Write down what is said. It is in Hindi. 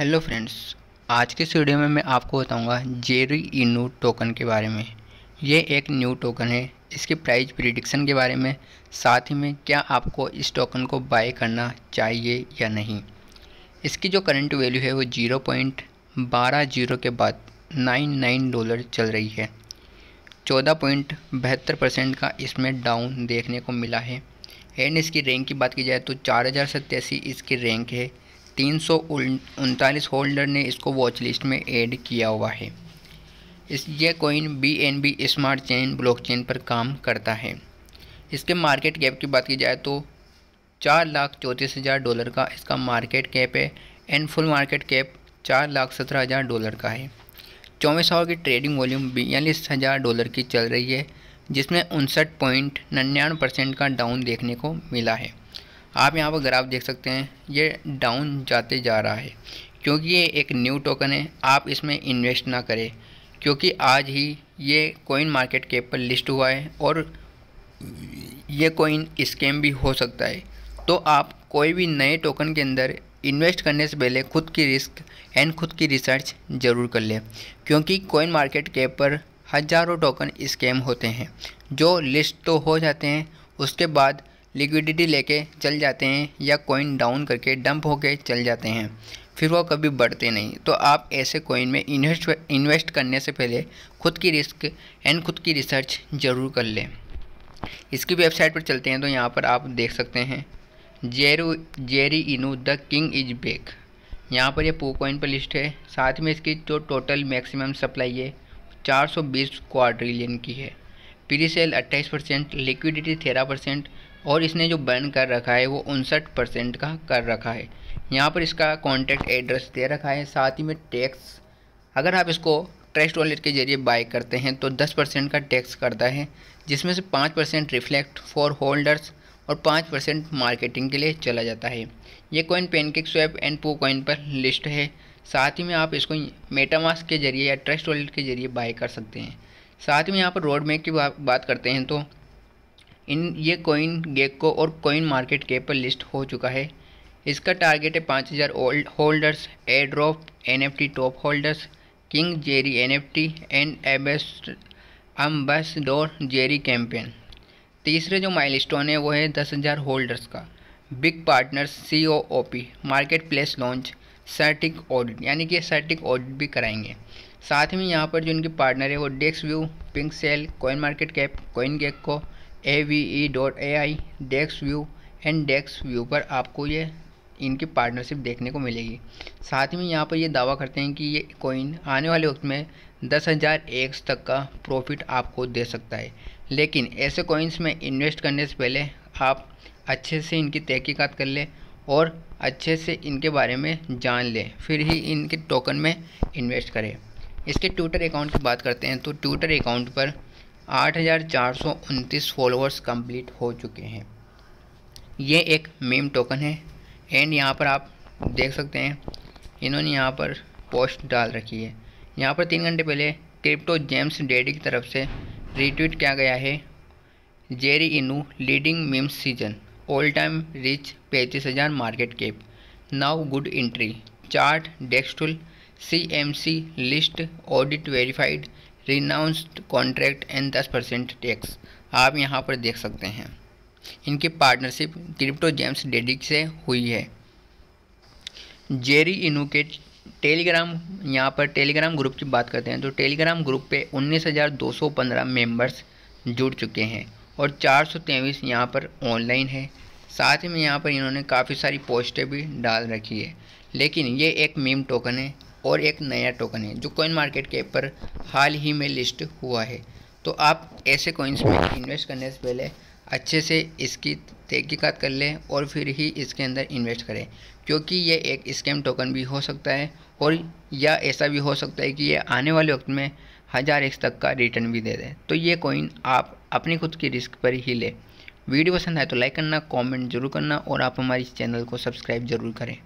हेलो फ्रेंड्स आज के वीडियो में मैं आपको बताऊंगा जेरी इनू टोकन के बारे में ये एक न्यू टोकन है इसके प्राइस प्रिडिक्शन के बारे में साथ ही में क्या आपको इस टोकन को बाय करना चाहिए या नहीं इसकी जो करंट वैल्यू है वो जीरो पॉइंट बारह जीरो के बाद नाइन नाइन डॉलर चल रही है चौदह पॉइंट बहत्तर परसेंट का इसमें डाउन देखने को मिला है एंड इसकी रैंक की बात की जाए तो चार हज़ार इसकी रैंक है तीन सौ उनतालीस होल्डर ने इसको वॉच लिस्ट में ऐड किया हुआ है इस ये coin B N B smart chain block chain पर काम करता है इसके मार्केट कैप की बात की जाए तो चार लाख चौंतीस हज़ार डॉलर का इसका मार्केट कैप है एंड फुल मार्केट कैप चार लाख सत्रह हज़ार डॉलर का है चौबीस सौ की ट्रेडिंग वॉल्यूम बयालीस हज़ार डॉलर की चल रही है जिसमें उनसठ पॉइंट निन्यानवे परसेंट का डाउन देखने को मिला है आप यहाँ पर ग्राफ देख सकते हैं ये डाउन जाते जा रहा है क्योंकि ये एक न्यू टोकन है आप इसमें इन्वेस्ट ना करें क्योंकि आज ही ये कोइन मार्केट कैप पर लिस्ट हुआ है और ये कोइन स्कैम भी हो सकता है तो आप कोई भी नए टोकन के अंदर इन्वेस्ट करने से पहले खुद की रिस्क एंड खुद की रिसर्च ज़रूर कर लें क्योंकि कोइन मार्केट कैप पर हज़ारों टोकन स्कैम होते हैं जो लिस्ट तो हो जाते हैं उसके बाद लिक्विडिटी लेके चल जाते हैं या कोइन डाउन करके डंप होके चल जाते हैं फिर वो कभी बढ़ते नहीं तो आप ऐसे कॉइन में इन्वेस्ट इन्वेस्ट करने से पहले खुद की रिस्क एंड खुद की रिसर्च ज़रूर कर लें इसकी वेबसाइट पर चलते हैं तो यहाँ पर आप देख सकते हैं जेरो Jerry Inu the king is back यहाँ पर ये पो कॉइन पर लिस्ट है साथ में इसकी जो टोटल मैक्सिमम सप्लाई है 420 क्वाड्रिलियन की है प्री सेल 28 परसेंट लिक्विडिटी तेरह परसेंट और इसने जो बर्न कर रखा है वो उनसठ परसेंट का कर रखा है यहाँ पर इसका कॉन्टैक्ट एड्रेस दे रखा है साथ ही में टैक्स अगर आप इसको ट्रस्ट वॉलेट के जरिए बाय करते हैं तो दस परसेंट का टैक्स करता है जिसमें से पाँच परसेंट रिफ्लेक्ट फॉर होल्डर्स और पाँच परसेंट मार्केटिंग के लिए चला जाता है ये coin pancake swap and poo coin पर लिस्ट है साथ ही में आप इसको मेटामास्क के जरिए या ट्रस्ट वॉलेट के जरिए बाय कर सकते हैं साथ ही में यहाँ पर रोड मैप की बात करते हैं तो इन ये कोइन गेको और कोइन मार्केट कैप पर लिस्ट हो चुका है इसका टारगेट है पाँच हज़ार holders airdrop and top holders king Jerry N F T and best ambassador Jerry campaign तीसरे जो माइलस्टोन है वो है दस हज़ार होल्डर्स का big partners C O O P market place launch CertiK audit यानी कि सर्टिक ऑडिट भी कराएंगे साथ में यहाँ पर जो इनके पार्टनर है वो डेस्क view pink sale coin market cap coin gecko को A V E dot A I dex view and dex view पर आपको ये इनकी पार्टनरशिप देखने को मिलेगी साथ में यहाँ पर ये दावा करते हैं कि ये कॉइन आने वाले वक्त में दस हज़ार एक्स तक का प्रॉफिट आपको दे सकता है लेकिन ऐसे कॉइन्स में इन्वेस्ट करने से पहले आप अच्छे से इनकी तहकीक़त कर लें और अच्छे से इनके बारे में जान लें फिर ही इनके टोकन में इन्वेस्ट करें इसके ट्विटर अकाउंट की बात करते हैं तो ट्विटर अकाउंट पर आठ हज़ार चार सौ उनतीस फॉलोअर्स कंप्लीट हो चुके हैं ये एक मीम टोकन है एंड यहाँ पर आप देख सकते हैं इन्होंने यहाँ पर पोस्ट डाल रखी है यहाँ पर तीन घंटे पहले क्रिप्टो जेम्स डेडी की तरफ से रीट्वीट किया गया है Jerry Inu leading memes season all time reach पैंतीस हज़ार market cap now good entry chart dextools C M C list audit verified renounced contract and दस परसेंट टैक्स आप यहाँ पर देख सकते हैं इनकी पार्टनरशिप क्रिप्टो जेम्स डेडिक से हुई है जेरी इनू के टेलीग्राम यहाँ पर टेलीग्राम ग्रुप की बात करते हैं तो टेलीग्राम ग्रुप पे 19,215 मेंबर्स जुड़ चुके हैं और चार सौ तेईस यहाँ पर ऑनलाइन है साथ ही में यहाँ पर इन्होंने काफ़ी सारी पोस्टें भी डाल रखी है लेकिन ये एक मीम टोकन है और एक नया टोकन है जो कॉइन मार्केट के ऊपर हाल ही में लिस्ट हुआ है तो आप ऐसे कॉइन्स में इन्वेस्ट करने से पहले अच्छे से इसकी तहकीक़त कर लें और फिर ही इसके अंदर इन्वेस्ट करें क्योंकि ये एक स्कैम टोकन भी हो सकता है और या ऐसा भी हो सकता है कि ये आने वाले वक्त में हज़ार एक्स तक का रिटर्न भी दे दें तो ये कॉइन आप अपनी खुद की रिस्क पर ही लें वीडियो पसंद आए तो लाइक करना कमेंट जरूर करना और आप हमारी चैनल को सब्सक्राइब जरूर करें